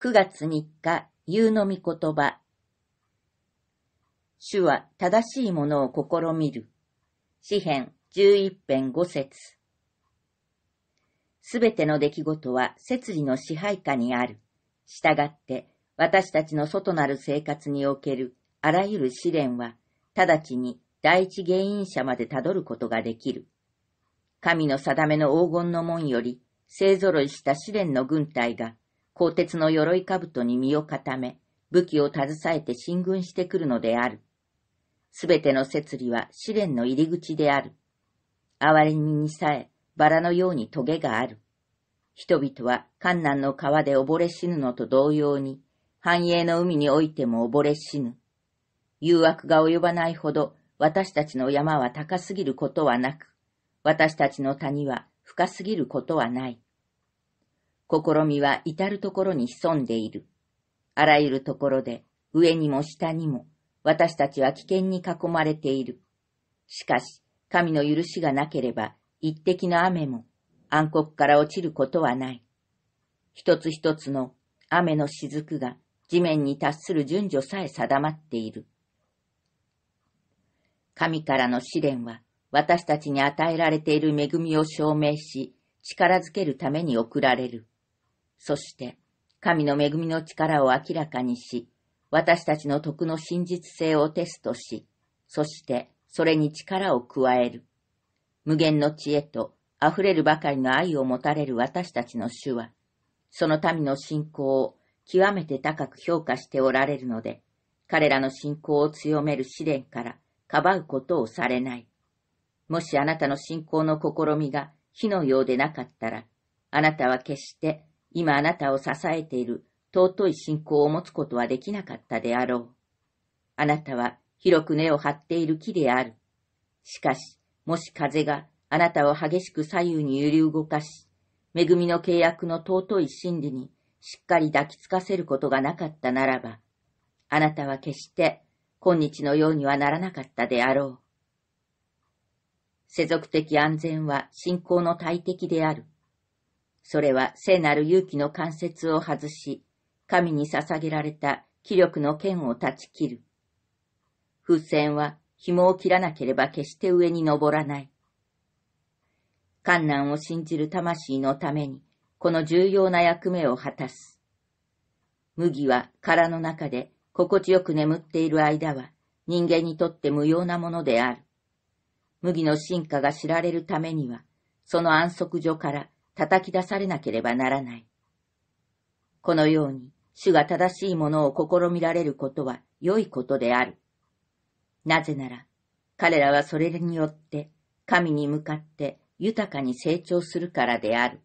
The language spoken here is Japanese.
九月三日、夕の御言葉。主は正しいものを試みる。詩篇十一編五節。すべての出来事は摂理の支配下にある。したがって、私たちの外なる生活におけるあらゆる試練は、直ちに第一原因者までたどることができる。神の定めの黄金の門より、勢ぞろいした試練の軍隊が、鋼鉄の鎧兜に身を固め、武器を携えて進軍してくるのである。すべての摂理は試練の入り口である。哀れみにさえバラのように棘がある。人々は観難の川で溺れ死ぬのと同様に、繁栄の海においても溺れ死ぬ。誘惑が及ばないほど私たちの山は高すぎることはなく、私たちの谷は深すぎることはない。試みは至るところに潜んでいる。あらゆるところで、上にも下にも、私たちは危険に囲まれている。しかし、神の許しがなければ、一滴の雨も暗黒から落ちることはない。一つ一つの雨の雫が地面に達する順序さえ定まっている。神からの試練は私たちに与えられている恵みを証明し、力づけるために送られる。そして、神の恵みの力を明らかにし、私たちの徳の真実性をテストし、そしてそれに力を加える。無限の知恵と溢れるばかりの愛を持たれる私たちの主は、その民の信仰を極めて高く評価しておられるので、彼らの信仰を強める試練からかばうことをされない。もしあなたの信仰の試みが火のようでなかったら、あなたは決して今あなたを支えている尊い信仰を持つことはできなかったであろう。あなたは広く根を張っている木である。しかし、もし風があなたを激しく左右に揺り動かし、恵みの契約の尊い真理にしっかり抱きつかせることがなかったならば、あなたは決して今日のようにはならなかったであろう。世俗的安全は信仰の大敵である。それは聖なる勇気の関節を外し、神に捧げられた気力の剣を断ち切る。風船は紐を切らなければ決して上に登らない。観難を信じる魂のために、この重要な役目を果たす。麦は殻の中で心地よく眠っている間は、人間にとって無用なものである。麦の進化が知られるためには、その安息所から叩き出されなければならない。このように、主が正しいものを試みられることは良いことである。なぜなら、彼らはそれによって、神に向かって豊かに成長するからである。